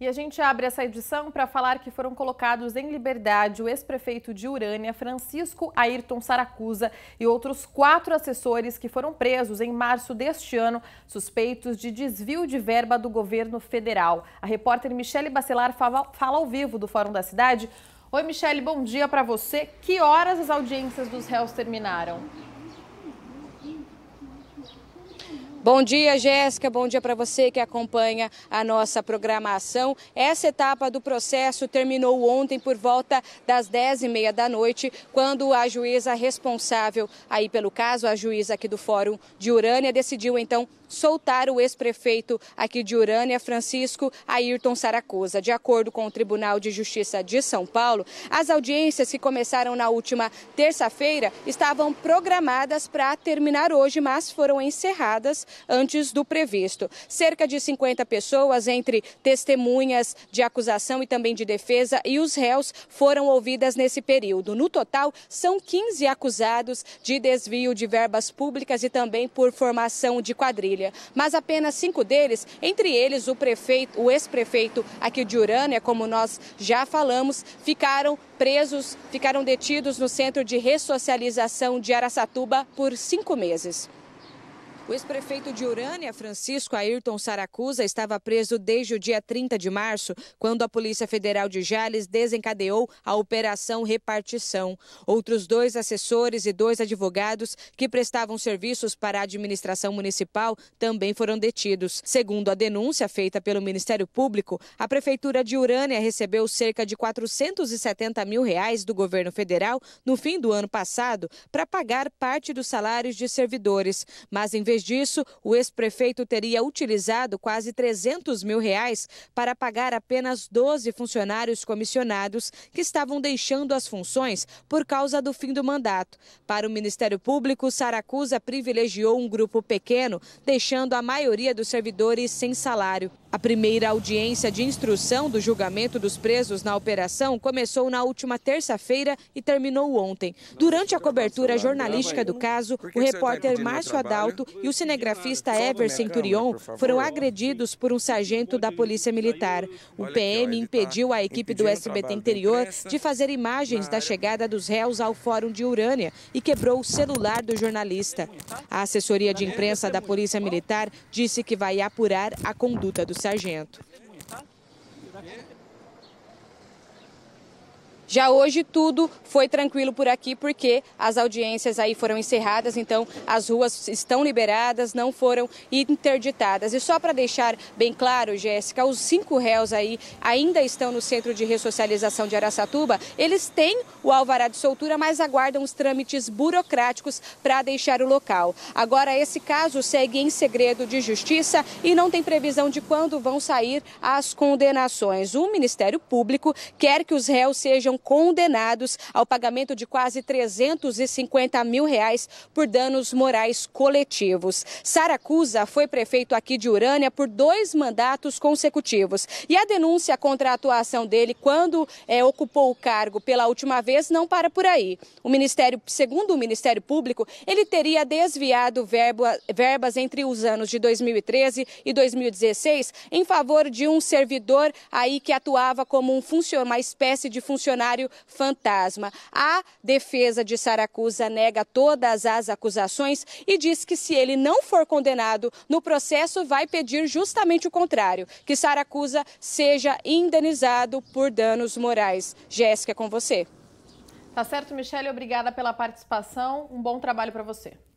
E a gente abre essa edição para falar que foram colocados em liberdade o ex-prefeito de Urânia, Francisco Ayrton Saracusa, e outros quatro assessores que foram presos em março deste ano, suspeitos de desvio de verba do governo federal. A repórter Michele Bacelar fala ao vivo do Fórum da Cidade. Oi, Michele, bom dia para você. Que horas as audiências dos réus terminaram? Bom dia, Jéssica. Bom dia para você que acompanha a nossa programação. Essa etapa do processo terminou ontem por volta das 10h30 da noite, quando a juíza responsável aí pelo caso, a juíza aqui do Fórum de Urânia, decidiu então soltar o ex-prefeito aqui de Urânia, Francisco Ayrton Saracosa. De acordo com o Tribunal de Justiça de São Paulo, as audiências que começaram na última terça-feira estavam programadas para terminar hoje, mas foram encerradas antes do previsto. Cerca de 50 pessoas, entre testemunhas de acusação e também de defesa, e os réus foram ouvidas nesse período. No total, são 15 acusados de desvio de verbas públicas e também por formação de quadrilha. Brasília, mas apenas cinco deles, entre eles o prefeito, o ex-prefeito aqui de Urânia, como nós já falamos, ficaram presos, ficaram detidos no centro de ressocialização de Araçatuba por cinco meses. O ex-prefeito de Urânia, Francisco Ayrton Saracusa, estava preso desde o dia 30 de março, quando a Polícia Federal de Jales desencadeou a Operação Repartição. Outros dois assessores e dois advogados que prestavam serviços para a administração municipal também foram detidos. Segundo a denúncia feita pelo Ministério Público, a Prefeitura de Urânia recebeu cerca de 470 mil reais do governo federal no fim do ano passado para pagar parte dos salários de servidores. Mas, em vez depois disso, o ex-prefeito teria utilizado quase 300 mil reais para pagar apenas 12 funcionários comissionados que estavam deixando as funções por causa do fim do mandato. Para o Ministério Público, Saracusa privilegiou um grupo pequeno, deixando a maioria dos servidores sem salário. A primeira audiência de instrução do julgamento dos presos na operação começou na última terça-feira e terminou ontem. Durante a cobertura jornalística do caso, o tá repórter Márcio Adalto e o cinegrafista Ever Centurion foram agredidos por um sargento da Polícia Militar. O PM tá impediu a equipe do SBT Interior de fazer imagens da chegada dos réus ao Fórum de Urânia e quebrou o celular do jornalista. A assessoria de imprensa da Polícia Militar disse que vai apurar a conduta dos sargento. Já hoje tudo foi tranquilo por aqui porque as audiências aí foram encerradas, então as ruas estão liberadas, não foram interditadas. E só para deixar bem claro, Jéssica, os cinco réus aí ainda estão no Centro de Ressocialização de Araçatuba. Eles têm o alvará de soltura, mas aguardam os trâmites burocráticos para deixar o local. Agora, esse caso segue em segredo de justiça e não tem previsão de quando vão sair as condenações. O Ministério Público quer que os réus sejam condenados ao pagamento de quase 350 mil reais por danos morais coletivos. Saracusa foi prefeito aqui de Urânia por dois mandatos consecutivos. E a denúncia contra a atuação dele quando é, ocupou o cargo pela última vez não para por aí. O Ministério, segundo o Ministério Público, ele teria desviado verbas entre os anos de 2013 e 2016 em favor de um servidor aí que atuava como um funcionário, uma espécie de funcionário cenário fantasma. A defesa de Saracusa nega todas as acusações e diz que se ele não for condenado no processo, vai pedir justamente o contrário, que Saracusa seja indenizado por danos morais. Jéssica, é com você. Tá certo, Michele, obrigada pela participação. Um bom trabalho para você.